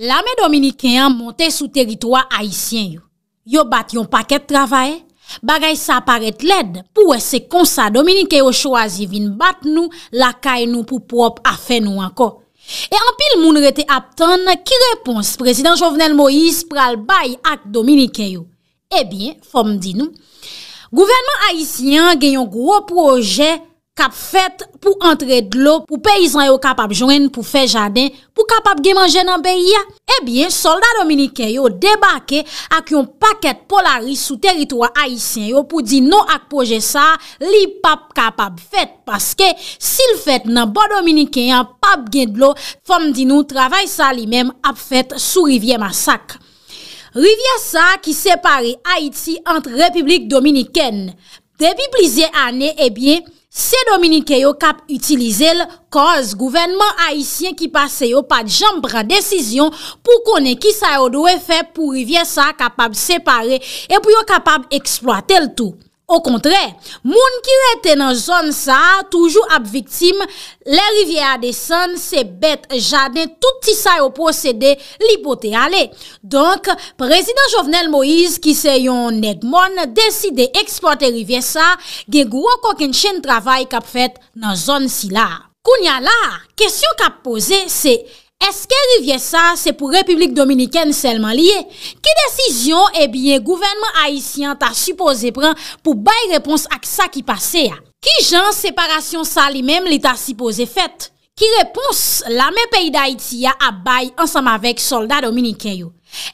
Lame Dominikeyan monte sou teritwa Aisyen yo. Yo bat yon paket travaye, bagay sa paret led pou ese konsa Dominikeyo chwazi vin bat nou lakay nou pou prop afe nou anko. E anpil moun rete aptan, ki repons prezident Jovenel Moïse pral bay ak Dominikeyo? E eh bien, fom di nou, gouvernement Aisyen gen yon gro proje... Kap fèt pou antre dlo pou peyizan yo kapap jwen pou fè jaden pou kapap gen manje nan beya? Ebyen, eh soldat Dominiken yo debake ak yon paket polaris sou teritwa Haitien yo pou di nou ak poje sa li pap kapap fèt paske si l fèt nan bo Dominiken yan pap gen dlo fòm di nou travay sa li mem ap fèt sou rivye masak. Rivye sa ki separe Haiti antre Republik Dominiken. Debi blize ane ebyen... Eh Se Dominike yo kap utilize l koz gouvernement haisyen ki pase yo pat jambra desisyon pou kone ki sa yo do we fe pou rivye sa kapab separe e pou yo kapab eksploate l tou. Ou kontre, moun ki rete nan zon sa, toujou ap viktim, le rivye a desen se bet jade touti sa yo posede li bote ale. Donk, prezident Jovenel Moïse ki se yon nedmon deside eksporte rivye sa, ge gwo koken chen travay kap fet nan zon si la. Koun ya la, kesyon kap pose se... Eske rivye sa se pou Republik Dominiken selman liye? Ki desisyon e bie gouvernement Haitien ta supose pren pou bay repons ak sa ki pase ya? Ki jan separasyon sa li menm li ta supose fet? Ki repons la men peyi da Haiti ya a bay ansam avek soldat Dominiken yo?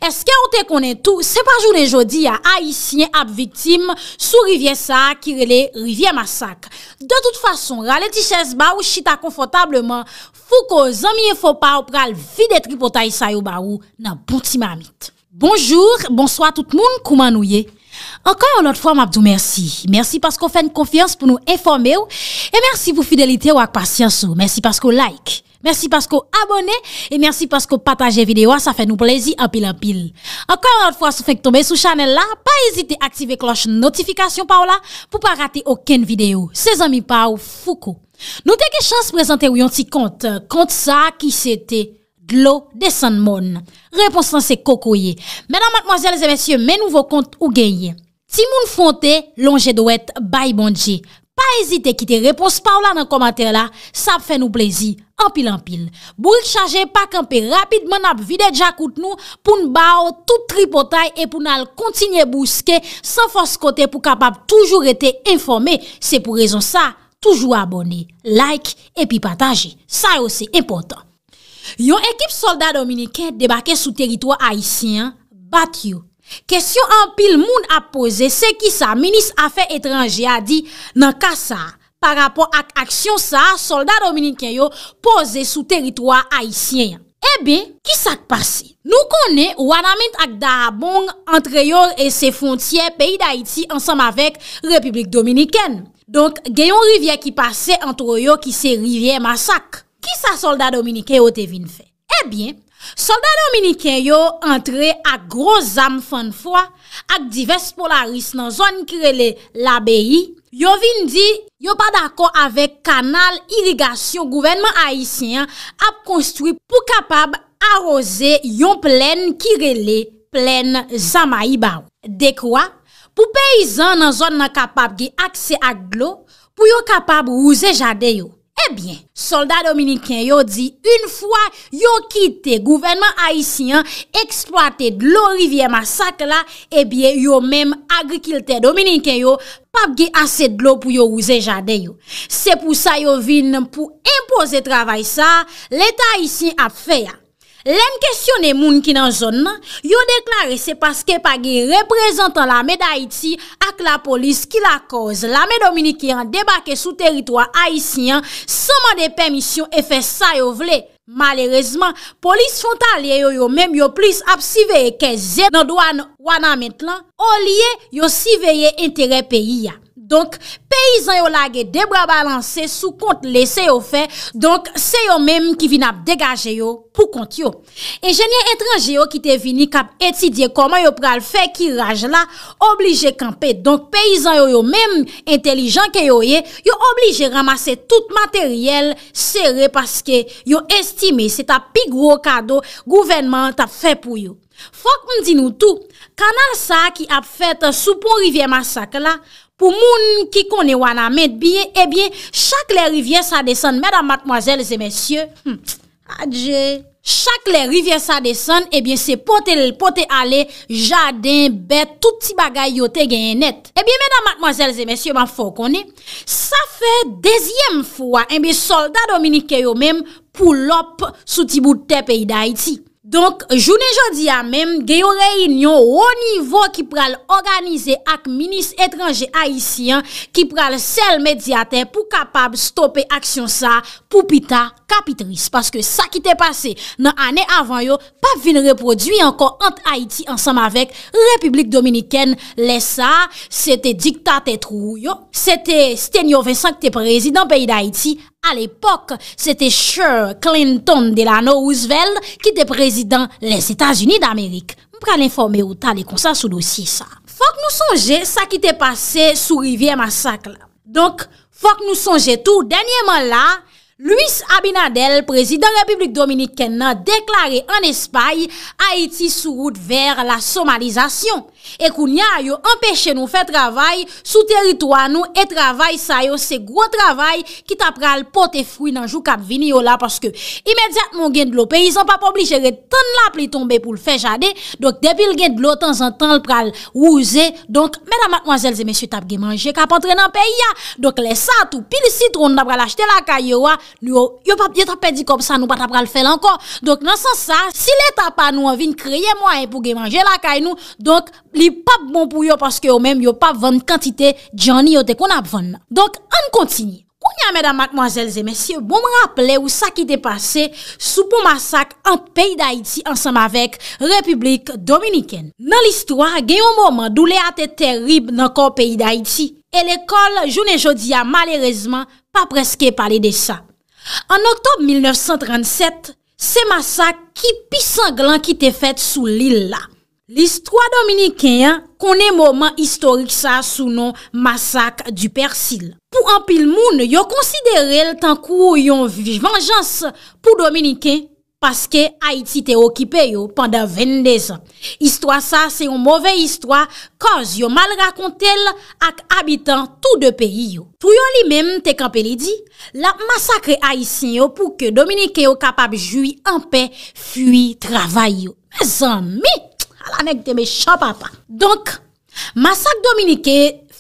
Eske an te konen tou, se pa joun e jodi a a yi sinye ap viktim sou rivye sak ki rele rivye masak. De tout fason, rale ti ches ba ou chita konfotableman, fou ko zamiye fopa ou pral vide tri pota yi sayo ba ou nan bouti mamit. Bonjour, bonsoi tout moun kouman nou ye. Enkoy an lot fwa mabdou mersi. Mersi paskou fèn konfians pou nou informe ou. E mersi pou fidelite ou ak pasyans ou. Mersi paskou like. Mersi pasko abone, e mersi pasko pataje videwa, sa fe nou plezi apil-apil. Ankon anot fwa sou fek tombe sou chanel la, pa ezite aktive kloche notifikasyon pa ou la, pou pa rate oken videyo. Se zami pa ou fuko. Nou deke chans prezante ou yon ti kont, kont sa ki se te glou de san moun. Reponsan se koko ye. Menan matmozyan lese monsye, men nouvo kont ou genye. Ti moun fonte, lonje doet bay bonji. pa ezite ki te repons pa ou la nan komater la, sa ap fè nou plezi, anpil anpil. Bourik chaje, pak anpe rapid man ap vide dja kout nou, pou nou ba ou tout tripotay, e pou nou al kontinye bouske, san fos kote pou kapap toujou rete informe, se pou rezon sa, toujou abone, like, epi pataje. Sa yo se impotant. Yon ekip soldat dominike, debake sou teritwa haisyen, bat yon. Kèsyon an pil moun ap pose se ki sa, minis afe etranji a di nan ka sa. Par rapport ak aksyon sa, soldat Dominiken yo pose sou teritwa Haitien. Ebe, ki sa ak pase? Nou konen wadament ak dahabong antre yor e se fontye peyi d'Haiti ansam avek Republik Dominiken. Donk, genyon rivye ki pase antre yor ki se rivye masak. Ki sa soldat Dominiken yo te vin fe? Ebe, eh Soldat Dominikien yo entre ak gro zam fan fwa ak divers polaris nan zon kirele la beyi. Yo vin di yo pa dako avek kanal irigasyon gouvenman Haitien ap konstruy pou kapab arose yon plen kirele plen zama i baw. Dekwa pou peyizan nan zon nan kapab ge akse ak glo pou yo kapab rouze jade yo. Soldat Dominiken yo di, un fwa yo kite gouvenman Aisyen eksploate dlo rivye masak la, eh yo menm agrikilte Dominiken yo, pap ge ase dlo pou yo ouze jade yo. Se pou sa yo vin pou impose travay sa, leta Aisyen ap fe ya. Lem kesyon e moun ki nan zon nan, yo deklare se paske pa ge reprezentan la Meda Haiti ak la polis ki la koz. La Meda Dominiki an debake sou teritwa Haitian, soman de permisyon e fe sa yo vle. Malerezman, polis fontan liye yo yo mem yo plis ap siveye ke zep nan doan wana metlan, o liye yo siveye entere peyi ya. Donk, peyizan yo lage debra balanse sou kont lese yo fe, donk, se yo menm ki vin ap degaje yo pou kont yo. Enjenyen etranje yo ki te vini kap etidye koman yo pral fe kiraj la, oblije kampe, donk, peyizan yo yo menm intelijan ke yo ye, yo oblije ramase tout materyel sere paske yo estime se ta pi gro kado gouvenman tap fe pou yo. Fok mdi nou tou, kanan sa ki ap fet sou pon rivye masake la, Pou moun ki kone wana met biye, ebyen, eh chak le rivye sa desen, mèdam matmwazèl zè mèsyè, hmm, adjè, chak le rivye sa desen, eh ebyen, se pote le pote ale, jaden, bet, tout ti bagay yo te gen net. Ebyen, mèdam matmwazèl zè mèsyè, man fò konè, sa fè dezyèm fò, ebyen, soldat Dominike yo mèm pou lop sou ti bout tepe yi da iti. Donk, jounen jodi ya menm, geyo reynyon wou nivou ki pral organize ak minis etranje aisyen, ki pral sel medyate pou kapab stoppe aksyon sa pou mwen. ou pita kapitris. Paske sa ki te pase nan ane avan yo, pa vin reproduy ankon ant Haiti ansam avek Republik Dominikène. Lesa, se te dikta te trou yo. Se te Stenio Vincent ki te prezidant peyi d'Haïti. A l'epok, se te Cher Clinton de la Nooseveld ki te prezidant les Etats-Unis d'Amérique. Mpre l'informer ou ta le konsa sou dosi sa. Fok nou sonje sa ki te pase sou rivye masakla. Donk, fok nou sonje tout. Denye man la, Louis Abinadel, prezident Republik Dominik Kena, deklaré en espaye Haïti sou route ver la somalizasyon. E kou nya yo empèche nou fè travay Sou teritwa nou E travay sa yo se gwo travay Ki tap pral pote fruy nan jou kap vini yo la Paske imediat moun gen dlo Pe yon pa pou obligere tan la pli tombe pou l fe jade Dok depil gen dlo Tan zan tan l pral wouze Donk mèda matmwazèl zè mèsyou tap gen manje Kap antre nan pe ya Donk lè sa tou pil sitron nou nap pral achte la kay yo wa Yo tap pedi kom sa nou Pa tap pral fel anko Donk nan san sa si lè tap anou an vin kreye mwen Pou gen manje la kay nou Donk Li pap bon pou yo paske yo menm yo pap ven kantite jan ni yo te kon ap ven. Donk, an kontini. Kounya, medan, makmoazelze, mesye, bon me rappele ou sa ki te pase sou bon masak an peyi da Iti ansam avek Republik Dominiken. Nan listwa, gen yon momen dou le ate terib nan kon peyi da Iti. E l'ekol, jounen jodia, malerezman, pa preske pale de sa. An oktob 1937, se masak ki pisanglan ki te fet sou l'il la. L'histoire Dominikien kone mouman historik sa sou nou Massak du Persil. Pou an pil moun, yo konsidere el tankou yo yon vij vanjans pou Dominikien paske Haiti te okipe yo pandan 22 an. Histoire sa, se yon mouve histoire, kouz yo mal rakonte el ak abitan tou de peyi yo. Pou yon li menm te kampel edi, la massakre Haitien yo pou ke Dominikien yo kapab juy an pe fuy travay yo. Me zan mi! A la nek te me chapa pa. Donk, masak Dominike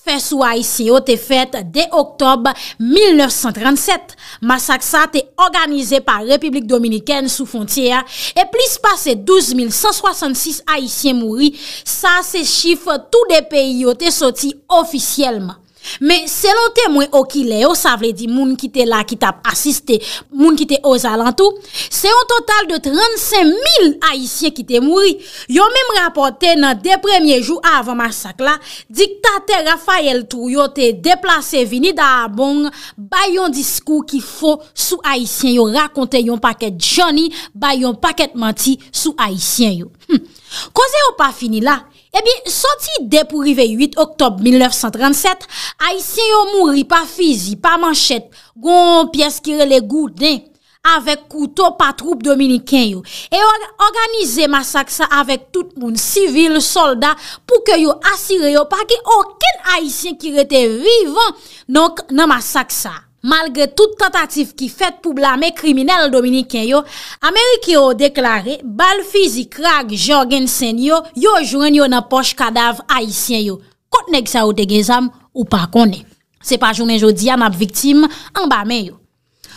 fesou Aisyen yo te fet de Oktob 1937. Masak sa te organize par Republik Dominiken sou fontyer. E plis pase 12 166 Aisyen mouri sa se chif tou de peyi yo te soti ofisyelman. Men, selon temwe okile yo, oh, sa vle di moun ki te la ki tap asiste, moun ki te oza lantou, se yon total de 35.000 haisyen ki te mouri. Yon men m rapote nan de premye jou avan masak la, dik tate Rafael Touyo te deplase vini da abong, bay yon diskou ki fo sou haisyen yo, rakonte yon paket Johnny, bay yon paket manti sou haisyen yo. Koze yo pa fini la? Ebi, soti de pou rive 8 oktob 1937, haisyen yo mouri pa fizi, pa manchet, goun piyes kire le goun den, avek koutou pa troupe dominiken yo. E yo anganize masak sa avek tout moun sivil, soldat pou ke yo asire yo pa ki oken haisyen kire te vivan nan masak sa. malge tout tentatif ki fet pou blame kriminel dominiken yo, Amerike yo deklare, bal fizik rag jor gen sen yo, yo jwen yo nan poch kadav Haitien yo. Kote nek sa ou te genzam ou pa konen. Se pa jounen jodi an ap viktim, an ba men yo.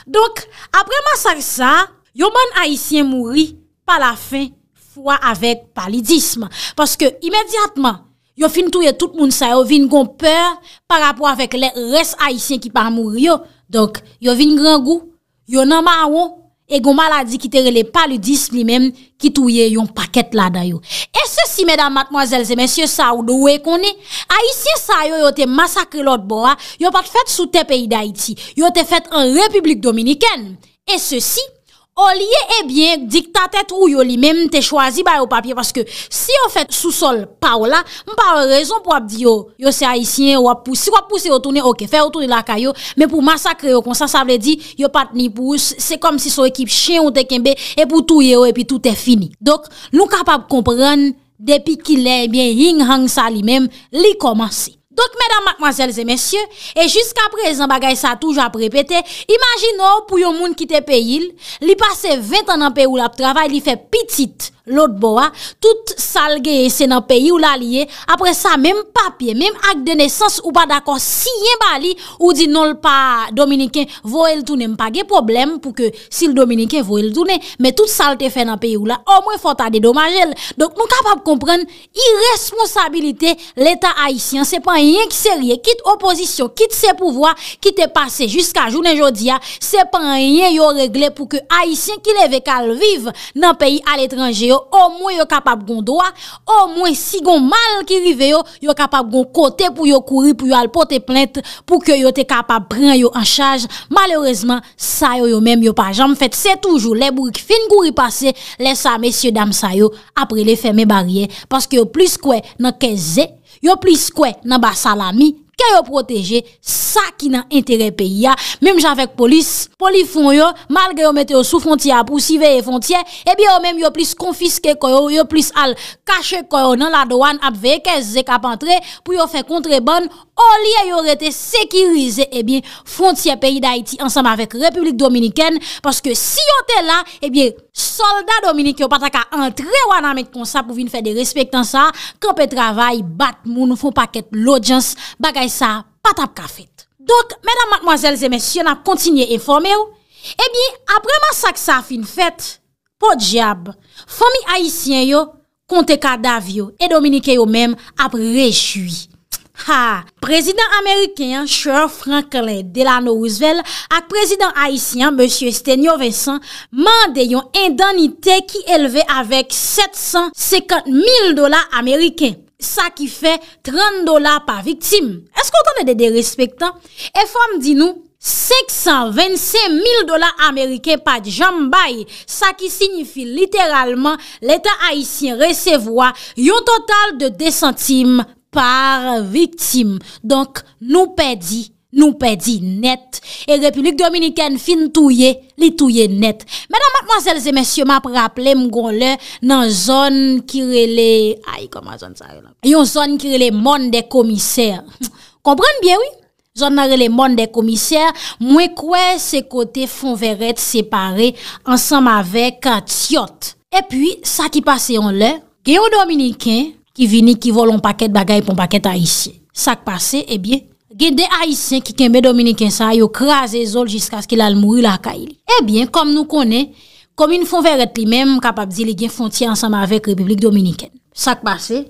Donk, apre masar sa, yo man Haitien mouri pa la fin fwa avek palidisme. Paske imediatman, yo fin touye tout moun sa yo vin gon per pa rapo avek le res Haitien ki pa mouri yo, Donk, yon vin gran gou, yon nanman wou, e goun maladi ki te rele paludis li men, ki touye yon paket la da yon. E se si, medan matmoazelze, men, siye sa ou do we konen, ay siye sa yon, yon te masakre lot bo a, yon pat fèt sou te peyi da iti, yon te fèt an republik dominiken. E se si... O liye ebyen dik ta tèt ou yo li menm te chwazi baye ou papye. Paske si yo fèt sousol pa ou la, mpa ou rezon pou ap di yo yo se haisyen ou ap pousse. Si yo ap pousse yo toune, ok fè yo toune la kayo. Men pou masakre yo konsan, sa vle di yo pat ni pousse. Se kom si sou ekip chen ou te kenbe, epou touye yo epi tout e fini. Dok, nou kapap kompren depi ki le ebyen yin hang sa li menm, li komansi. Dok, mèdam, mèkman, zèl, zèm, mèsyè, e jiska prezen bagay sa touj ap repete, imagino pou yon moun kite peyil, li pase 20 an an pey ou la ap travay, li fe pitit. lot bo a, tout sal geye se nan peyi ou la liye, apre sa mem papye, mem ak de nesans ou pa d'akos si yen bali ou di non l pa Dominiken, vo el toune mpa ge problem pou ke si l Dominiken vo el toune, me tout sal te fe nan peyi ou la, o mwen fota de domajel donc nou kapap kompren irresponsabilite l'eta Haitien, se pan yen ki se rie, kit oposisyon, kit se pouvoi, ki te pase jusqu'a jounen jodia, se pan yen yo regle pou ke Haitien ki leve kal vive nan peyi al etranje yo O mwen yo kapap gon doa O mwen si gon mal ki rive yo Yo kapap gon kote pou yo kouri Pou yo alpote plente Pou ke yo te kapap pran yo an chaj Maloreseman sayo yo menm yo pa jam fet Se toujou le brouk fin gouri pase Lesa mesye dam sayo Apre le feme barye Paske yo plis kwe nan keze Yo plis kwe nan basalami ke yo proteje sa ki nan entere peyi ya, mem javek polis polis fon yo, malge yo mete yo sou fontye apou, si veye fontye, ebi yo mem yo plis konfiske koyo, yo plis al kache koyo nan la doan apveye ke zek ap entre, pou yo fe kontre ban, o liye yo rete sekirize, ebi, fontye peyi da iti, ansam avek Republik Dominikene paske si yo te la, ebi soldat Dominik yo pataka entre wana met kon sa pou vin fe de respektan sa, krepe travay, bat moun, fon paket lodjans, bagay E sa patap ka fet. Dok, mèdam matmwazèl zèmè, si yon ap kontinye informè ou, e eh bi, apreman sa ksa fin fet, pot diab, fomi Haitien yo, konte kardav yo, e dominike yo mèm ap rejoui. Ha! Prezident Ameriken, chèr Franklin Delano Roosevelt, ak prezident Haitien, mèsyo Stenio Vincent, mandè yon endanite ki elve avèk 750.000 dola Ameriken. Sa ki fè 30 dola pa viktim. Eskou tante de de respektan? E fòm di nou, 625 000 dola ameriken pa jambaye. Sa ki signifi literalman, l'Etat Haitien resevwa yon total de 2 centime par viktim. Donk nou pedi. Nou pe di net E republik dominiken fin touye Li touye net Menan matmazelze mesye ma praple mgon le Nan zon kirele Ay koma zon sa yon Yon zon kirele mon de komiser Komprene bien oui Zon narele mon de komiser Mwen kwe se kote fon veret separe Ansem avek a tiyot E pi sa ki pase yon le Ge yon dominiken Ki vini ki volon paket bagay pon paket a isye Sa ki pase e bien gen de Haitien ki kenbe Dominiken sa, yo kraze zol jiska skil al mouri la ka il. Ebyen, eh kom nou konen, kom in foun veret li men, kap ap di li gen foun ti ansanm avek Republik Dominiken. Sak basi,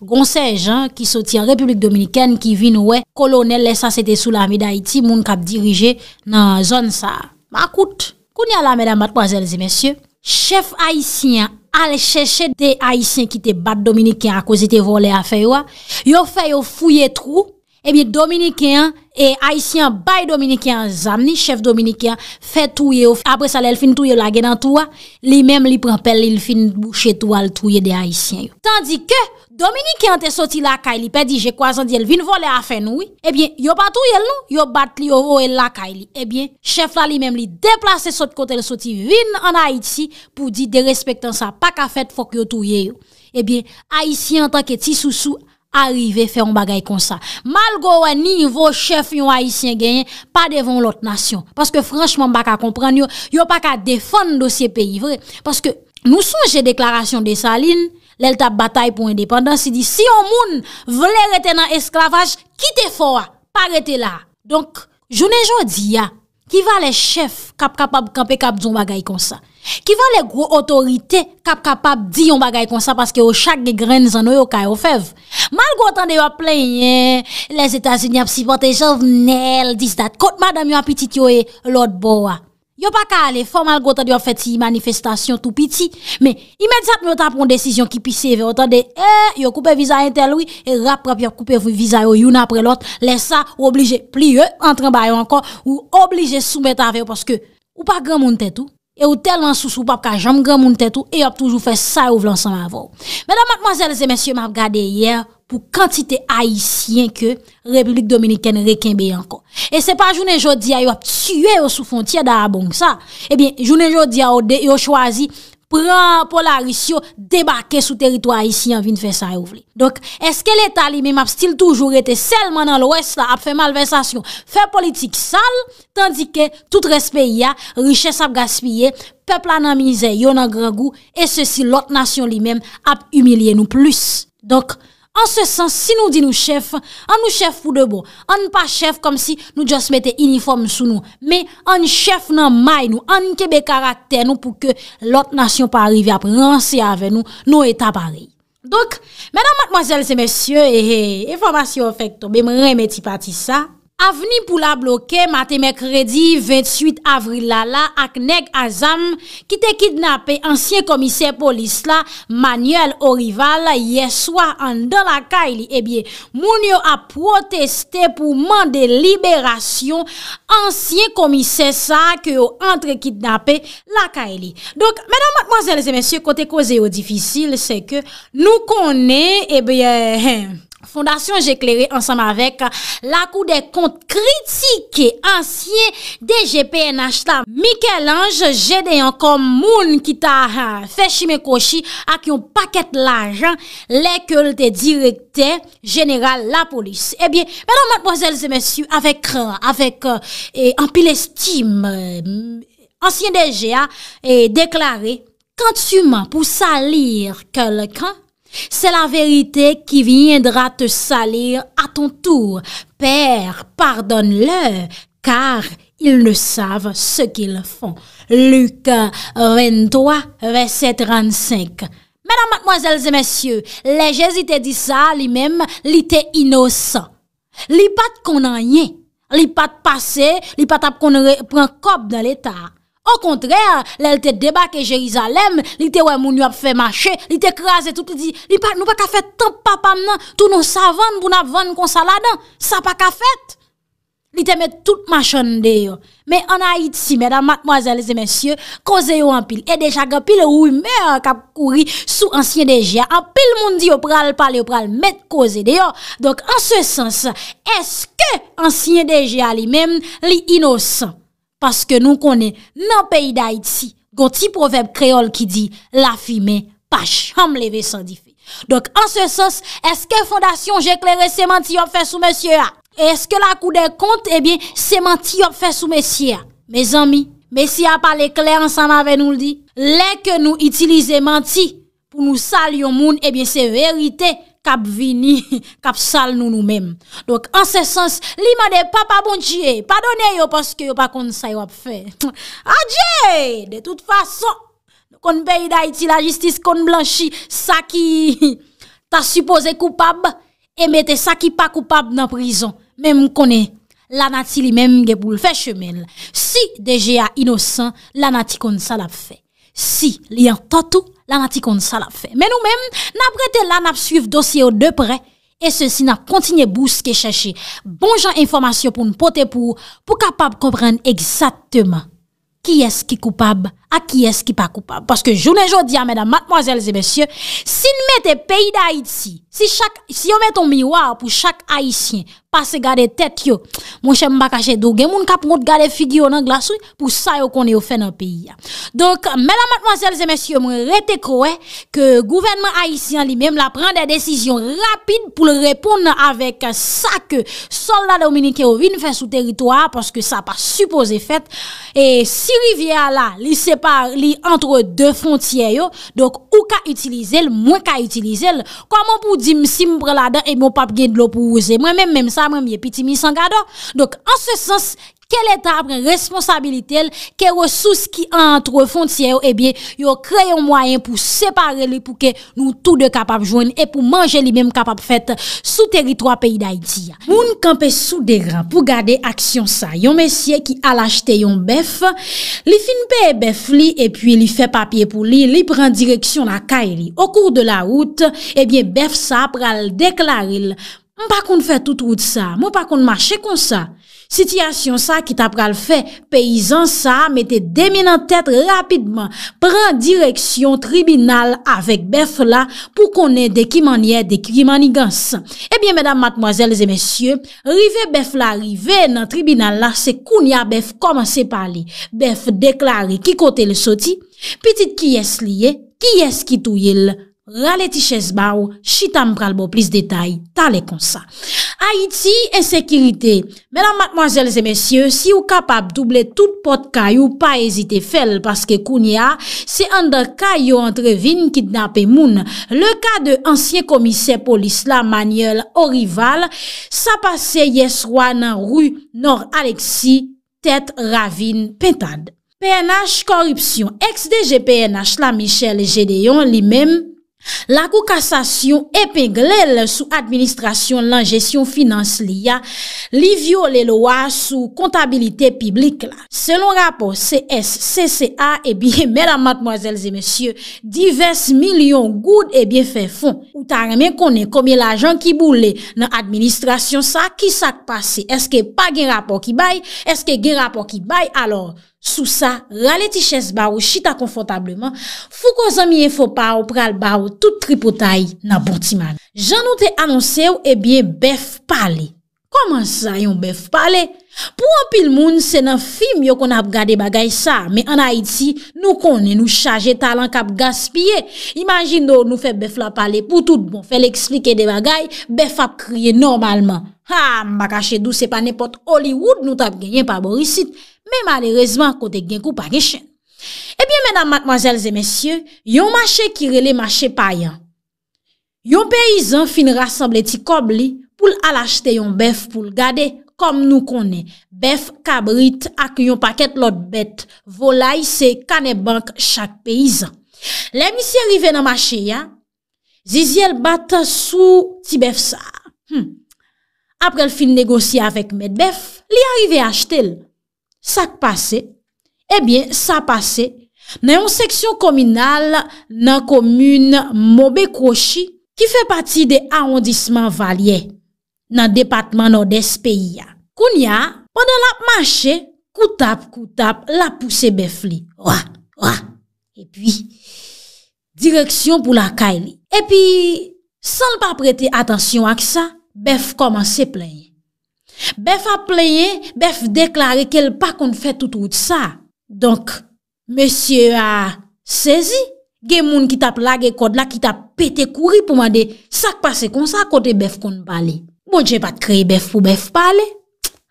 gonsen jan ki soti an Republik Dominiken, ki vin we, kolonel lesa sete sou la mi d'Haïti, moun kap dirije nan zon sa. Ma akout, koni ala mèdam bat boazèl zi mèsyè, chef Haitien alè chèche de Haitien ki te bat Dominiken a kozi te volè a feywa, yo fey yo fouye trou, Ebyen, eh Dominikyan e Haitian bay Dominikyan zan ni, chef Dominikyan, fe touye yo. Apre sa le, el fin touye yo la genan touwa, li mem li pren pel, il fin bouche touwa, el touye de Haitian yo. Tandike, Dominikyan te soti lakay li, pe di je kwa zan di el vin vole a fe noui, ebyen, yo pa touye l nou, yo bat li eh yo vo el lakay li. Ebyen, chef la li mem li deplase sot kote, el soti vin an Haiti pou di de respectan sa, pa ka fet fok yo touye eh yo. Ebyen, Haitian tanke ti sou sou, Arrive fè yon bagay kon sa. Malgo wè ni yon vò chèf yon haïsyen genyen, pa devon lòt nasyon. Paske franchman baka komprend yo, yo baka defon dosye peyi vre. Paske nou son jè deklarasyon de Saline, lèl tap batay pou indépendans, si di si yon moun vle retenan esklavaj, kite fòwa, pa rete la. Donk, jounen jò di ya, ki va lè chèf kap kap ap kap e kap zon bagay kon sa. Ki van le gro otorite kap kap ap di yon bagay kon sa Paske yo chak de gren zanoy yo kayo fev Malgo otan de yo apley Les Etats-Unis apsi pote jovnel Dis dat kot madame yo apitit yo e lot boa Yo pa ka ale, formal go ta di yo fet si manifestasyon tout piti Me, imediat me otan pon desisyon ki pi seve Otan de eh, yo koupe vizay entelwi E rap prop yo koupe vizay yo yon apre lot Lesa ou oblige pli yo entran bayo ankon Ou oblige soumet avyo paske Ou pa gran moun tete ou e ou telman sou sou pap ka jom gen moun tetou, e ou ap toujou fè sa ou vlansan avon. Mèdame, mademoiselles et messieurs, m'ap gade yè pou kantite haïsyen ke Republik Dominikène reken beyan kon. E se pa jounen jodi a ou ap tsyue ou sou fontye da abong sa, e bin jounen jodi a ou de yo chwazi pou la risyon debake sou teritwa isi an vin fè sa ouvli. Donk, eske l'Etat li mèm ap stil toujou rete sel manan l'Ouest la ap fè malversasyon, fè politik sal, tandike tout respe ya, richè sa ap gaspye, pepla nan mizè yon an gregu, e se si lot nasyon li mèm ap humiliè nou plus. Donk, An se sens, si nou di nou chef, an nou chef foudobo. An pa chef kom si nou just mette uniform sou nou. Me, an chef nan may nou, an kebe karakter nou pou ke lot nasyon pa arrive ap rense ave nou, nou eta pare. Dok, menan matmazel se mesye, ehe, eformasyon eh, fekto, be mwen remeti pati sa. Avni pou la bloke, mati mekredi 28 avril la la, aknek azam, ki te kidnapè ansyen komise polis la, Manuel Orival, yeswa an de la ka ili, ebyen, moun yo a proteste pou mande liberasyon, ansyen komise sa, ki yo antre kidnapè la ka ili. Donk, mèdèm mwazèl zè mèsyè, kote koze yo difisil, se ke nou konè, ebyen, hèn, Fondasyon jek lere ansanm avek la kou de kont kritike ansye DG PNH tam. Mikel Ange jede yon kom moun ki ta feshi me koshi ak yon paket la jan, lekulte direkte general la polis. Ebyen, menan matbozèl zemesyu avèk anpil estim ansyen DG a deklarè kant suman pou salir kelkan, C'est la vérité qui viendra te salir à ton tour. Père, pardonne le car ils ne savent ce qu'ils font. Luc 23, verset 35. Mesdames, mademoiselles et messieurs, les Jésus te dit ça, lui-même, il était innocent. Il pas de rien. Il pas de passé, il pas de prendre dans l'État. Au kontrè, lèl te debake Jerizalem, li te wè moun yo ap fè mache, li te kras etout, li te di, nou pa ka fèt tanpapam nan, tout nou savan pou nan van kon saladan, sa pa ka fèt. Li te met tout machan deyo. Mè anayit si, mèdam, matmoazèl, lèzè, mèsyè, koze yo anpil. E deja gopil, wou mè kap kouri sou ansyen dejea. Anpil moun di yo pral, pral, pral, met koze deyo. Donk, anse sens, eske ansyen dejea li mèm li inosan? Paske nou konen nan peyi da iti, goti proverb kreol ki di, la fi men pa chanm leve san di fe. Donk an se sos, eske fondasyon jeklere se manti yop fe sou mesye a? E eske la kou de kont, ebyen, se manti yop fe sou mesye a? Me zami, mesye a pale kler ansan ma ve nou li di? Le ke nou itilize manti pou nou salyon moun, ebyen, se verite moun. cap vini, cap sal nous nous-mêmes. Donc, en ce sens, li mande papa bon Dieu, pardonnez yo parce que yo pas kon ça yo ap fait. Adieu! De toute façon, kon pays d'Haïti, la justice kon blanchi, ça qui t'a supposé coupable, et mette ça qui pas coupable dans prison. Même connaît la nati li même pour le fè chemin. Si DGA innocent, la nati kon ça l'a fait. Si li un tout, La nati kon sa la fe. Men nou men, na brete la nap suif dosye yo depre, e se si na kontinye bou skè chèche. Bon jan informasyon pou nou pote pou, pou kapab kompren eksatèman. Ki es ki koupab? à qui est-ce qui pas coupable. Parce que je journée aujourd'hui, hein, mesdames, mademoiselles et messieurs, si nous mettons pays d'Haïti, si chaque, si on met un miroir pour chaque Haïtien, passe garder tête yo, mon cher m'a caché dou gen moun kap garder figure dans glace, pour ça qu'on est fait dans pays. Hein. Donc, mesdames, mademoiselles et messieurs, rete croire que gouvernement haïtien lui-même la prend des décisions rapides pour répondre avec ça que soldats dominicains faire fait sous territoire, parce que ça pas supposé fait. Et si rivière là, lycée par li entre deux frontiers yo. Donc, ou ka utilize el, mwen ka utilize el. Kwa mwen pou dim sim prelada, e mwen pap gen lopouze. Mwen men, men sa, mwen mye pitimi sangado. Donc, en se sens, ke leta apren responsabilitel, ke resous ki an antre fonciyo, e eh bie yo kreyon mwayen pou separe li pou ke nou tout de kapap jwen, e pou manje li mem kapap fet sou teritro ap peyi d'Haïti. Moun kanpe sou deran pou gade aksyon sa, yon mesye ki al achete yon bef, li finpe bef li, e pwi li fe papye pou li, li pren direksyon akai li. O kou de la route, e eh bie bef sa pral deklaril, m pa kon fè tout route sa, m pa kon mache kon sa, Sityasyon sa ki tap pral fe, peyizan sa, mette deme nan tet rapidman, pren direksyon tribinal avek bef la pou konen dekimanye, dekimanigans. Ebyen, medan matmoazel, zemesye, rive bef la, rive nan tribinal la, se kounya bef komanse pali. Bef deklari ki kote le soti, pitit ki yes liye, ki yes ki touye le soti. Raleti Chezbaou, Chitam pralbo, plis detay, tale konsa. Haiti, esekirite. Mèlan matmoazèl zè mèsyè, si ou kapab double tout pot kayou, pa ezite fel, paske koun ya, se an da kayou antrevin kitnape moun. Le ka de ansye komise polis la manyele orival, sa pase Yeswanan, Ruy, Nor, Aleksi, Tet, Ravin, Pentad. PNH, korupsyon. Ex-DG PNH la Michel Gedeon, li mèm, La kou kassasyon epenglel sou administrasyon lan jesyon finans li ya, li vyo le lowa sou kontabilite piblik la. Selon rapor CSCCA, e eh bie mena matmozelze monsye, divers milyon goud e eh bie fe fon. Ou ta remen konen komye la jan ki boule nan administrasyon sa, ki sak pase? Eske pa gen rapor ki bay? Eske gen rapor ki bay? Sousa, laleti ches ba ou chita konfotableman, fou kon zan miye fò pa ou pral ba ou tout tripotay nan poutiman. Jan nou te anonse ou e eh bie bef pale. Koman sa yon bef pale? Pou an pil moun, se nan film yo kon ap gade bagay sa. Me an Haiti, nou konen nou chaje talan kap gaspye. Imanjine do nou febe bef la pale pou tout. Bon, fel eksplike de bagay, bef ap kriye normalman. Ha, mbakache dou se pa nepot Hollywood nou tap genyen pa borisit. Me malerezman kote genkou pa geshen. Ebyen menan matmazelze mensyen, yon mache kirele mache payan. Yon peyizan fin rassemble ti kob li. pou l al achete yon bef pou l gade kom nou konen. Bef kabrit ak yon paket lot bet, volay se kane bank chak peyizan. Le misi arrive nan mache ya, zizi el bat sou ti bef sa. Hmm. Apre l fin negosi avek met bef, li arrive achete l. Sak pase, e bien, sak pase, nan yon seksyon kominal nan komune Mobe Koshi ki fe pati de aondisman valyey. nan depatman ou des peyi ya. Koun ya, poden la manche, koutap, koutap, la pousse bef li. Ouah, ouah. E pi, direksyon pou la kay li. E pi, san pa prete atensyon ak sa, bef koman se plenye. Bef a plenye, bef deklare kel pa kon fè tout wout sa. Donk, monsye a sezi, gen moun ki tap la ge kod la, ki tap pete kouri pou man de sak pase kon sa kote bef kon bali. Bon dje pat kreye bef pou bef pale?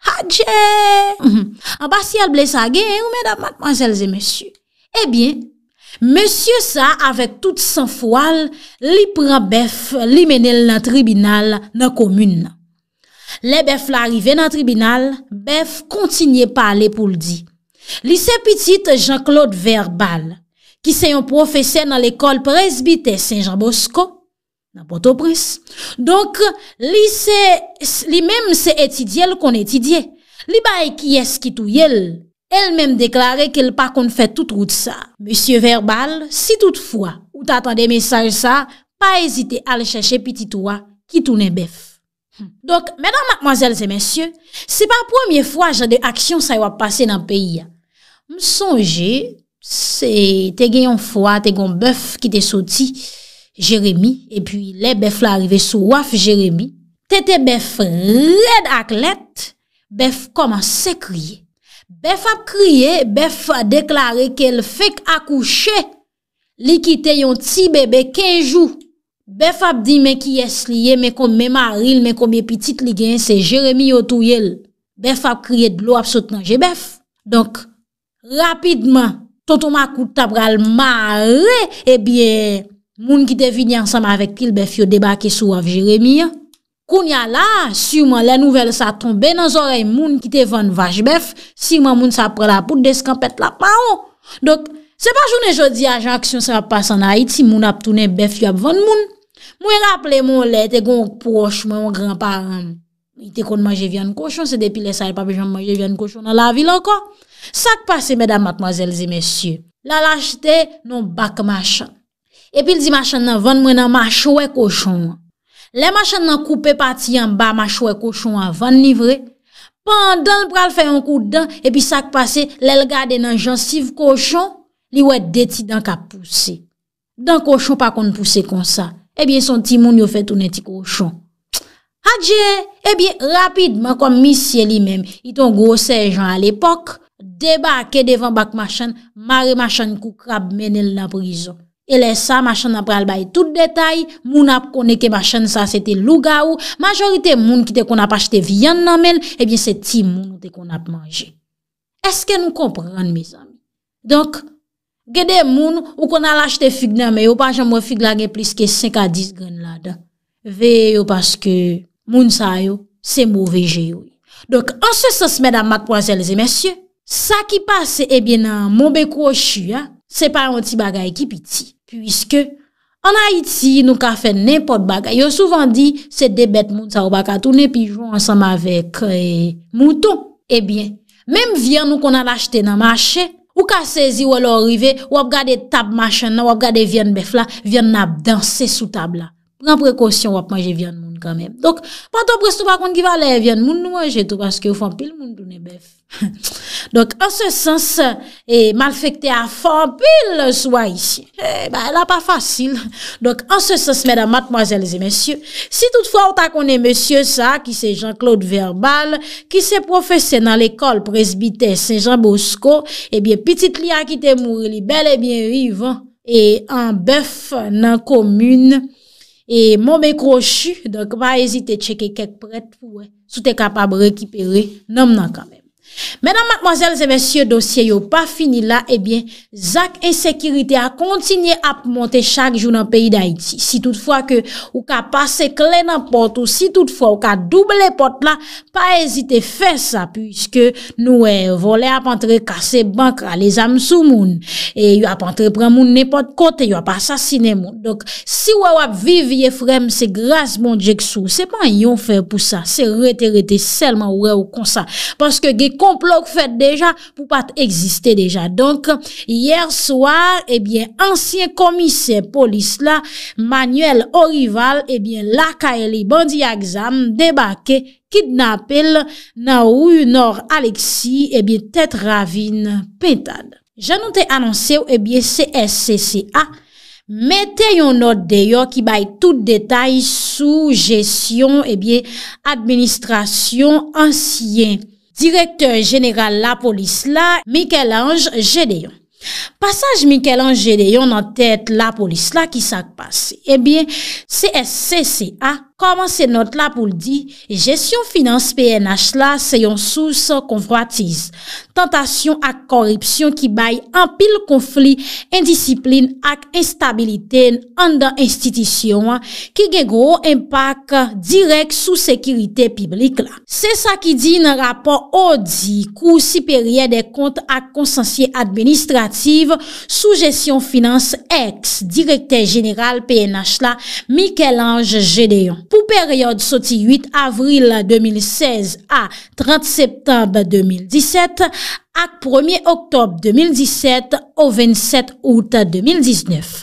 Ha ah, dje! An mhm. bas si al blesa gen, ou mè damat mansel zè mèsyou? Ebyen, eh mèsyou sa avèk tout san fwal, li pran bef li menel nan tribunal nan komoun nan. Le bef la arrive nan tribunal, bef kontinye pale pou l'di. Lise pitit Jean-Claude Verbal, ki se yon profese nan l'ekol presbite Saint-Jean-Bosco, Nan poto pres. Donk, li se, li menm se etidye l kon etidye. Li bay ki yes ki tou yel, el menm deklare ke l pa kon fè tout route sa. Monsye verbal, si tout fwa, ou ta atande mesaj sa, pa ezite al chèche piti towa ki toune bef. Hmm. Donk, menan, mademoiselles et monsye, se pa pwemye fwa jan de aksyon sa ywa pase nan peyi ya, msonje, se te gen yon fwa, te gen bef ki te soti, Jeremie, e pi le bef la arive sou waf Jeremie, tete bef led ak let, bef komanse kriye. Bef ap kriye, bef a deklare ke l fek akouche, li kite yon ti bebe kenjou. Bef ap di men ki yes liye, men kon men maril, men kon men pitit li gen, se Jeremie yo tou yel. Bef ap kriye dlo ap sot nanje bef. Donk, rapidman, tonto makouta pral mare, e eh biye, Moun ki te vini ansam avek pil bef yo debake sou av jiremi ya. Koun ya la, sirman le nouvel sa tombe nan zorey moun ki te van vaj bef, sirman moun sa pre la pout deskan pet la pa ou. Dok, se pa joun e jodi a jan kisyon sa pa san ha iti, moun ap toune bef yo ap van moun. Mwen raple moun le te gon proche mwen mwen granparen. I te kon manje vyan koshon, se depile sa e pa bejman manje vyan koshon nan la vil anko. Sak pase medan matmazelze mesye, la lachite non bak ma chan. Epi li zi machan nan vande mwen nan machowe koshon an. Le machan nan koupe pati an ba machowe koshon an vande livre. Pandan l pral fè yon kou dan, epi sak pase, lèl gade nan jansiv koshon, li wè deti dan ka pousse. Dan koshon pa kon pousse kon sa. Ebyen son timoun yo fè tou neti koshon. Hadje, ebyen rapidman kon misye li menm. I ton grosè jan al epok, deba ake devan bak machan, mare machan kou krab menel nan prizon. Elè sa, machan ap pral bay tout detay, moun ap koneke machan sa, se te lou ga ou, majorite moun ki te kon ap achete viyan nan men, ebyen se ti moun te kon ap manje. Eske nou kompran, mizan? Donk, gede moun ou kon al achete fig nan men, yo pa jen mwen fig la gen plis ke 5 a 10 gren la dan. Ve yo paske moun sa yo, se mou veje yo. Donk, anses se se medan mak pwansel se mensye, sa ki pase ebyen nan moun be kwo chou, se pa yon ti bagay ki piti. Puiske, an Haiti nou ka fe ne pot bagay, yo souvan di se debet moun sa ou baka toune pi jou ansam avek euh, mouton. Ebyen, eh menm vyen nou konan lachete nan mache, ou ka sezi wale orive, wap gade tab mache nan, wap gade vyen bef la, vyen nap danse sou tab la. Gran prekosyon wap manje vyan moun kamem. Donk, paton prestou pa koun ki valè, vyan moun nou manje tou, paske ou fan pil moun dounen bev. Donk, an se sens, e mal fèkte a fan pil soua isi. E, ba, la pa fasil. Donk, an se sens, mèda matmoazèles e mèsyou, si toutfwa ou ta konen mèsyou sa, ki se Jean-Claude Verbal, ki se profese nan l'ekol presbite Saint-Jean-Bosco, e eh bie, pitit li a ki te mou, li bel e bien rive, e an bev nan komounen, E moun mè kro chou, donk va ezite tcheke ket pret fou, euh, sou te kapab rekiperi, nanm nan kanmè. Menan, mademoiselles et messieurs, dosye yo pa fini la, ebyen, eh zak e sekirite a kontinye ap monte chak jou nan peyi da iti. Si toutfwa ke ou ka pase kle nan pote, ou si toutfwa ou ka double le pote la, pa ezite fe sa, puisque nou e eh, vole ap antre kase bankra le zam sou moun, e yo ap antre pren moun nepot kote, yo ap asasine moun. Dok, si waw ap vive ye frem, se grase moun djek sou, se pan yon fe pou sa, se rete rete selman waw kon sa, paske ge kontinye, plok fet deja pou pat eksiste deja. Donk, yer swar ebyen ansyen komise polis la, manuel orival, ebyen la kaeli bandi aksam, debake, kidnapel, na ou nor alexi, ebyen tet ravine pentad. Janoute anonse ou ebyen CSCCA mete yon not deyo ki bay tout detay sou jesyon ebyen administrasyon ansyen. Direkteur general la polis la, Mikel Ange Gedeyon. Pasaj Mikel Ange Gedeyon nan tèt la polis la, ki sak pase? Ebyen, eh CSCCA, Koman se not la pou ldi, jesyon finance PNH la se yon sous konvratize. Tantasyon ak koripsyon ki bay an pil konflik en disiplin ak instabiliten an dan institisyon ki gen gro impak direk sou sekirite piblik la. Se sa ki di nan rapor odi kou siperye de kont ak konsensye administrativ sou jesyon finance ex direkter general PNH la Mikel Ange Gedeon. ou peryode soti 8 avril 2016 a 30 septembre 2017, ak 1er oktobre 2017 ou 27 oute 2019.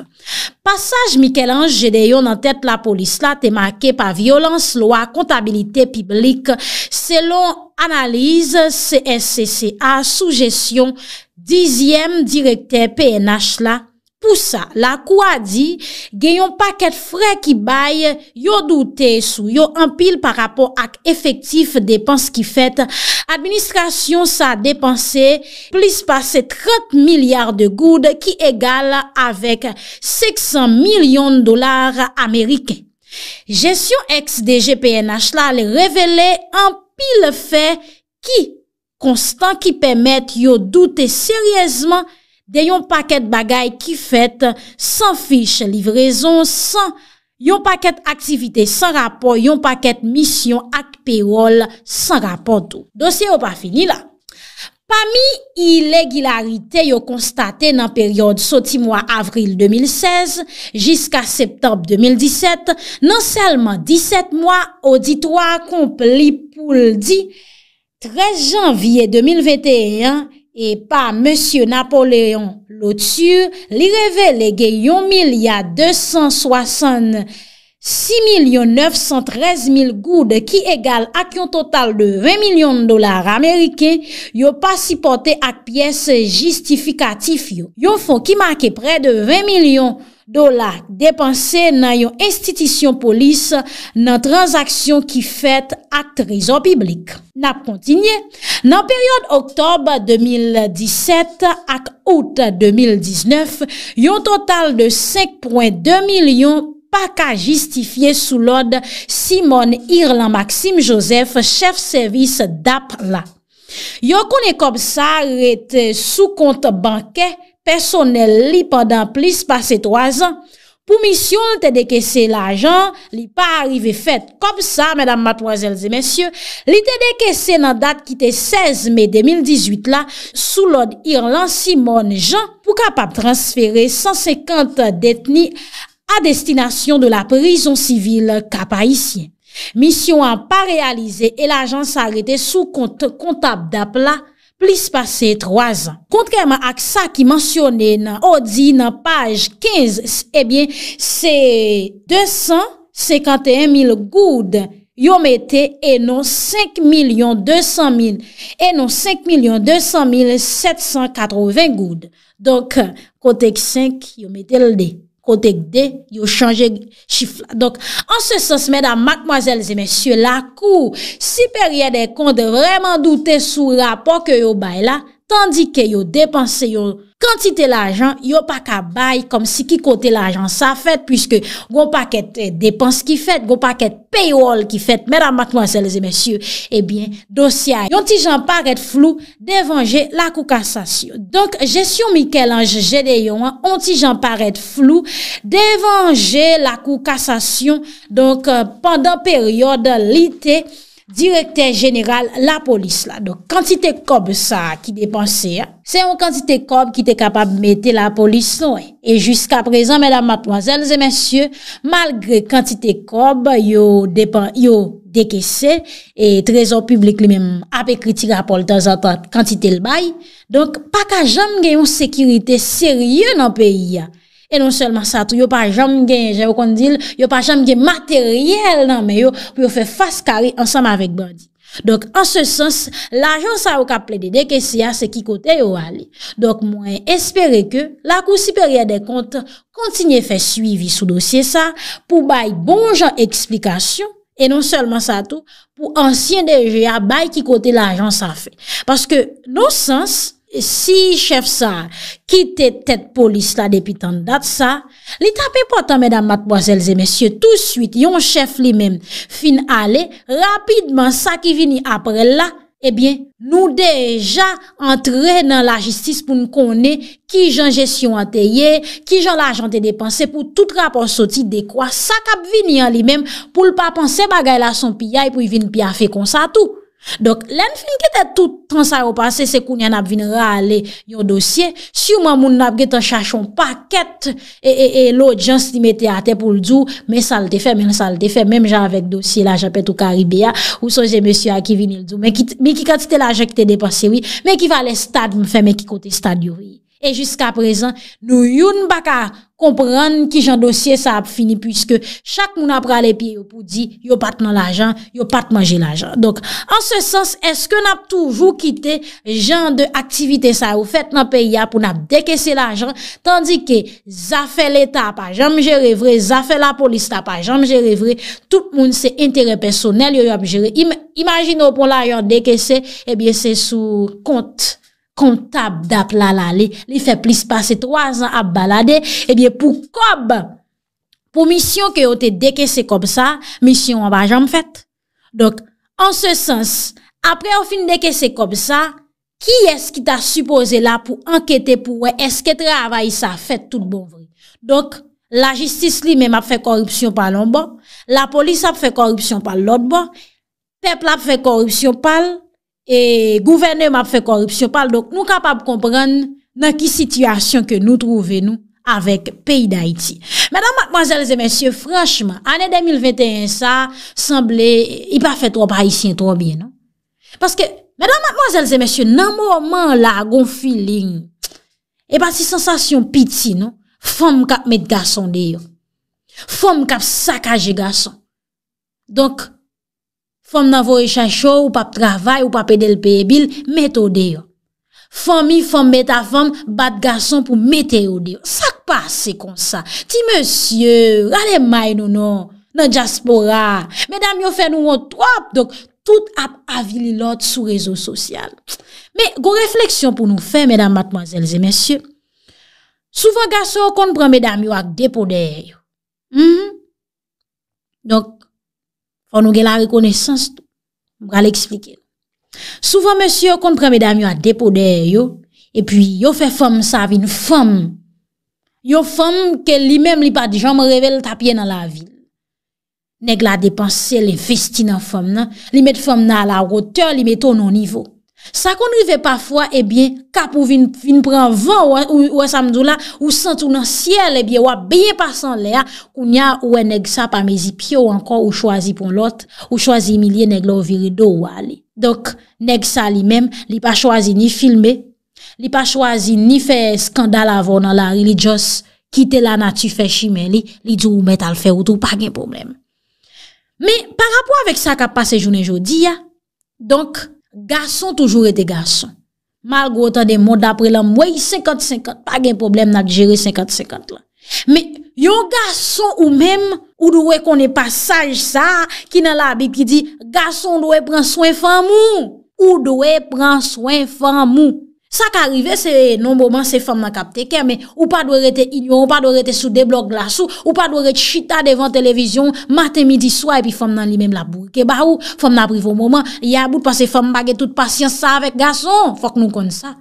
Pasaj Mikel Anjedeyon an tèt la polis la temakè pa violans loa kontabilite piblik selon analize CSCCA soujesyon 10e direkte PNH la. Pou sa, la kou a di gen yon paket frey ki bay yo doute sou yo anpil par rapport ak efektif depans ki fet. Administrasyon sa depanse plis pase 30 milyar de goud ki egal avek 600 milyon dolar ameriken. Jesyon ex de GPNH la le revele anpil fe ki konstan ki pemet yo doute seriezman gout. De yon paket bagay ki fet, san fiche livrezon, san yon paket aktivite, san rapor, yon paket misyon ak perol, san rapor tou. Dosye yo pa fini la. Pami, i legilarite yo konstate nan peryode soti mwa avril 2016, jiska septembe 2017, nan selman 17 mwa, odi 3, kompli pou ldi 13 janvye 2021, E pa, M. Napoléon, lo tsyur, li revele ge yon 1,266,913,000 goud ki egal ak yon total de 20,000,000 dolar Amerike, yo pa si pote ak piyes justifikatif yo. Yo fon ki make pre de 20,000,000. do la depanse nan yon institisyon polis nan transaksyon ki fet ak trezon piblik. Nap kontinye, nan peryode oktob 2017 ak out 2019, yon total de 5.2 milyon paka justifiye sou lode Simon Irlan Maxim Joseph, chef servis d'APLA. Yon konen kom sa rete sou kont bankè, Personnel li padan plis pase 3 an. Pou misyon te deke se la jan li pa arive fet kop sa, li te deke se nan dat ki te 16 May 2018 la, sou lod Irlan Simone Jean pou kapap transfere 150 detni a destinasyon de la prizon sivil kapayisyen. Misyon an pa realize e la jan sa arete sou kontab dapla Plis pase 3 an. Kontreman ak sa ki mansyone nan odi nan paj 15, ebyen se 251.000 goud yonmete enon 5.200.780 goud. Donk kontek 5 yonmete l dek. Kotek de, yo chanje chifla. Dok, anse sos medan, makmwazelze, monsye, lakou, siperye de kon de vreman doute sou rapor ke yo bay la, tandi ke yo depanse yo Kontite la ajan, yo pa ka bay, kom si ki kote la ajan sa fet, pwiske go pa ket euh, depans ki fet, go pa ket paywall ki fet, mera matman selze mesye, ebyen eh dosyay. Yon ti jan paret flou, devanje la koukassasyon. Donk, jesyon Mikel Ange Gedeyon, yon ti jan paret flou, devanje la koukassasyon, donk, euh, pandan peryode lite, Direkter jeneral la polis la. Donk kantite kob sa ki depanse ya. Se yon kantite kob ki te kapab mette la polis loun. Non, e jiska prezan mèdam matmwazèl, zè mèsyè, malgre kantite kob yo dekesè. E trezor publik li mèm apè kritik apol danzatant kantite lbay. Donk pak ajan genyon sekirite serye nan peyi ya. E non selman sa tou yo pa jam gen enje yo kondil, yo pa jam gen materyel nan men yo pou yo fe faskari ansam avek bandi. Dok an se sens, l'ajans sa ou ka ple de dekese ya se ki kote yo wale. Dok mwen espere ke la kousi perye de kont kontinye fe suivi sou dosye sa pou bay bon jan eksplikasyon. E non selman sa tou pou ansyen deje ya bay ki kote l'ajans sa fe. Paske non sens... E si chef sa kite tet polis la depi tan dat sa, li tape potan medan matboz elze mesye tout suite yon chef li men fin ale rapidman sa ki vini apre la, ebyen eh nou deja antre nan la jistis pou nou kone ki jan jesyon a teye, ki jan la jante de panse pou tout rapor soti de kwa sa kap vini an li men pou l pa panse bagay la son pi yae pou vin pi afe kon sa tou. Donk len fin kete tout transaro pase se koun yan ap vin rale yon dosye, si yon man moun ap getan chachon paket e, e, e lot jans li mete ate pou l'dou, men salte fe, men salte fe, men javek dosye la japet ou karibia ou soje monsye a ki vin l'dou, men ki katite la jekite depase wii, men ki vale stad mfen men ki kote stad yowii. E jiska prezen nou youn baka. kompran ki jan dosye sa ap fini pwiske chak moun ap prale pi yo pou di yo pat nan la jan, yo pat manje la jan. Donk, an se sens, eske nap touvou kite jan de aktivite sa ou fet nan pe ya pou nap dekese la jan, tandike za fe leta pa jan mjere vre, za fe la polis ta pa jan mjere vre, tout moun se interè personel yo yo ap jere. Imagino pou la yo dekese, ebyen eh se sou kont. kon tap da plala li, li fe plis pase 3 an ap balade, e bie pou kob, pou misyon ke o te deke se kob sa, misyon an ba jam fet. Donk, an se sens, apre ou fin deke se kob sa, ki eske ta suppose la pou anketi pou we, eske travay sa fet tout bonvou. Donk, la jistis li mem ap fe korupsyon palon bon, la polis ap fe korupsyon palon bon, pep la fe korupsyon palon, E gouvene map fe korupsyon pal, dok nou kapap kompren nan ki situasyon ke nou trove nou avek peyi d'Haïti. Mèdèm mèdèm mèzèl zè mèsyè, franchman, anè 2021 sa, semblè, i pa fe tro païsyen tro bie, non? Paske, mèdèm mèdèm mèzèl zè mèsyè, nan mòman la gon filin, e pa si sensasyon piti, non? Fom kap met gason deyo. Fom kap sakaj e gason. Donk, fòm nan vò rechachò, ou pap travay, ou pap edel peye bil, met o deyo. Fòm mi, fòm meta fòm, bat gason pou mete o deyo. Sak pa se kon sa. Ti monsye, rade may nou nou, nan jaspora. Medan myo fè nou wot wop, tout ap avili lot sou rezo sosyal. Me, go refleksyon pou nou fè, medan matman zelze, monsye. Souvan gason kon pran medan myo ak depo deyo. Hmm? Donk, Ou nou gen la rekonesans tou. Mbra l'eksplike. Souvent monsi yo kont premedam yo a depo de yo. E pi yo fe fom sa vin fom. Yo fom ke li mem li pa di jan mrevel tapye nan la vin. Neg la depanse li vesti nan fom nan. Li met fom nan la roteur li met tononivou. Sa kon rive pa fwa, ebyen, eh kap ou vin pran van ou e samdou la, ou sentou nan siel, ebyen, eh wap beye pasan le a, kounya ou e neg sa pa mezi pyo ankon ou chwazi pou lot, ou chwazi milye neg lor virido wali. Donk, neg sa li men, li pa chwazi ni filme, li pa chwazi ni fe skandal avon nan la religious, kite la natu fe chimeli, li djou ou met al fe ou djou pa gen pou men. Me, pa rapou avik sa kap pase jounen jodi ya, donk, Gason toujou ete gason. Malgo otan de moun dapre lan mwen 50-50. Pa gen problem nan k jere 50-50. Me yo gason ou menm ou do we konen pa saj sa ki nan la bi ki di gason do we pran swen fan moun. Ou do we pran swen fan moun. Sa ka rive se non mouman se fèm nan kapteke, mè ou pa dwe rete inyon, ou pa dwe rete sou deblok glasou, ou pa dwe rete chita devan televizyon, maten midi swa epi fèm nan li mèm la bouke. Ba ou fèm nan privou mouman, yabout pa se fèm bagè tout pasyans sa avèk gason, fòk nou kon sa.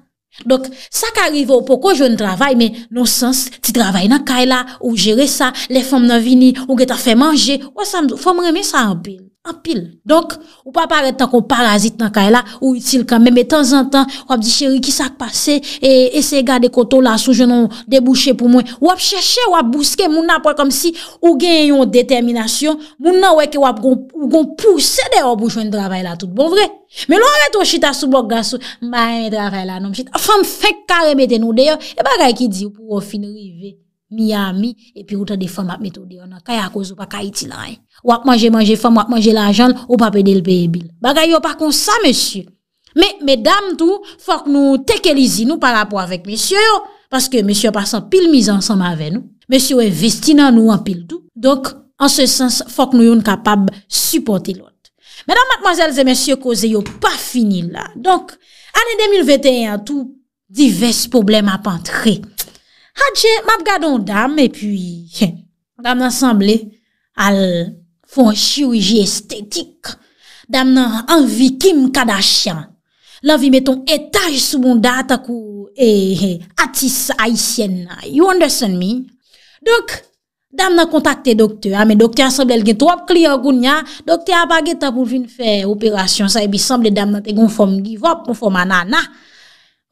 Dok sa ka rive ou poko joun travay, mè non sens, ti travay nan kay la, ou jere sa, le fèm nan vini, ou gè ta fè manje, ou fèm remè sa apèl. An pil. Donk, ou pa pare tan kon parazit nan kay la, ou itil kan. Meme tan zan tan, wap di cheri ki sak pase, e se gade koto la sou jenon debouche pou mwen. Wap cheshe, wap bouske, moun apwa kom si ou gen yon determinasyon. Moun nan weke wap gon pou sede wap boujwen dravay la tout. Bon vre? Me lon reto chita sou blok gansou, mba yon dravay la non chita. Afan fèk kare me ten ou deyo, e bagay ki di ou pou wafin rivet. mi a mi, e pi ou ta de fèm ap metode yon an. Kaya akouz ou pa kaya iti lan. Eh. Ou ap manje manje fèm, ou ap manje la jan, ou pa pedel peye bil. Bagay yo pa kon sa, mesye. Me, me dam tou, fòk nou tekelizi nou pa rapò avèk mesye yo, paske mesye yo pa san pil mizan san ma avè nou. Mesye yo e vesti nan nou an pil tou. Donk, an se sens, fòk nou yon kapab supporte lout. Me dam matmazèl zè mesye yo koze yo pa finin la. Donk, anè 2021 tou, divers poublem ap antrek. Hadje, map gadon dam, epi dam nan samble al fon shiriji estetik. Dam nan an vitim kada chan. Lan vi meton etaj soubounda atakou atis aisyen nan. You understand me? Dok, dam nan kontakte dokte. Ame dokte asamble gen, trop kli yo goun ya. Dokte apage tapou vin fe operasyon. Sa ebi samble dam nan te gon fom givop, kon foman anan.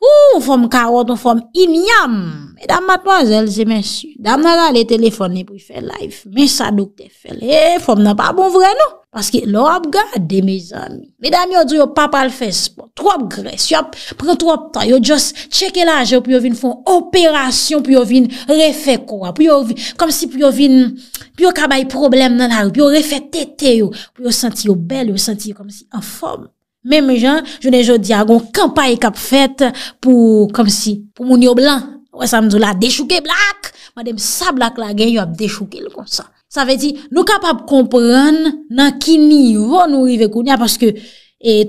Ou fòm karot, ou fòm inyam. Medan matman zèl zè men su. Dam nan eh, nan bon non? le telefon ne pou fè life. Men sa dok te fè. Le fòm nan pa bon vre nou. Paske lò ap gade me zan. Medan yo dri yo papal fès. Pou tròp gres, yop. Pren tròp tan. Yo jòs tcheke la aje ou pou yo vin fòm operasyon. Pou yo vin refè kwa. Pou yo vin, kom si pou yo vin, pou yo kabay problem nan har. Pou yo refè tete yo. Pou yo senti yo bel, yo senti yo kom si an fòm. Mem jan, jounen joun di agon kampaye kap fet pou, kom si, pou moun yo blan. Ouè samzou la, dechouke blak. Madem sa blak la gen, yo ap dechouke l kon sa. Sa ve di, nou kap ap kompran nan ki ni, vo nou rive koun ya, paske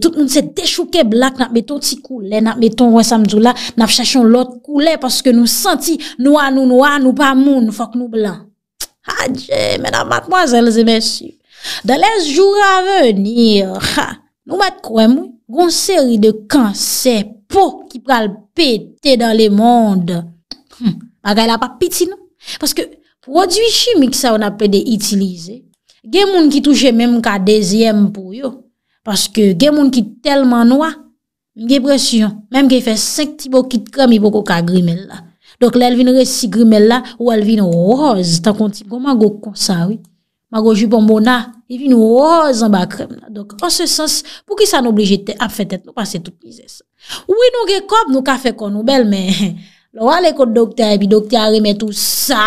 tout moun se dechouke blak, nan beton ti koule, nan beton, ouè samzou la, nan f chachon lot koule, paske nou senti, nou anou, nou anou, pa moun, nou fok nou blan. Hadje, mena matmwa zelze, mersi. Dan les joure avenir, ha, Nou mat kwen mwen, goun seri de kanser po ki pral pete dan le moun de. Hmm, A gaya la pa piti nou. Paske prodwi chimik sa wana pe de itilize. Gen moun ki touche menm ka dezyem pou yo. Paske gen moun ki telman noa. Gen presyon, menm ki fe sekti bo ki kremi bo ko ka grime la. Dok la elvin resi grime la ou elvin roz. Tan konti goun ma go konsa wè. Ma go jupon bonat. Di vi nou oz an bakrem la. Dok, an se sens, pou ki sa nou blije ap fetet nou pase tout nize sa. Ou e nou rekom nou kafe kon nou bel men. Lo wale kon doktya epi, doktya reme tout sa.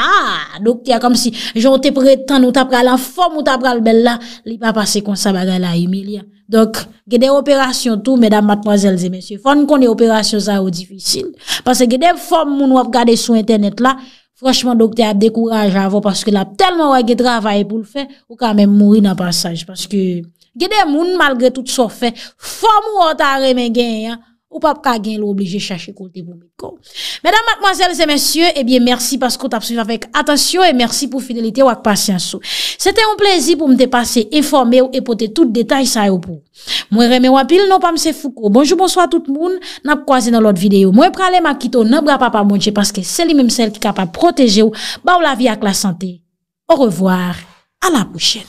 Doktya kom si, jonte pretan nou tapra la fom ou tapra l bel la. Li pa pase kon sa baga la humili ya. Dok, gede operasyon tou, medam, matmazel, zemensye. Fon kon de operasyon sa ou difisil. Pase gede fom moun wap gade sou internet la. Franchman dokte ap dekouraj avon paske la ap telman wak ge dravay pou l fe ou kamen mouri nan pasaj. Paske gede moun malgre tout so fe, fwa mou otare men gen ya. Ou pap kagen lo oblije chache kote vou me kon. Mèdam, matmoazèl, zè mèsyè, ebyen mèrsi paskou tap souj avèk atensyon e mèrsi pou fidelite wak pasyansou. Sète yon plèzi pou mte pase informè ou epote tout detay sa yon pou. Mwen remè wapil, nou pa mse foukou. Bonjou, bonsoit tout moun, nab kwa zè nan lot videyo. Mwen pralè makito, nab gra pa pa mounche paske sè li mèm sel ki kapa proteje ou ba ou la vi ak la sante. Ou revoar, a la bouchen.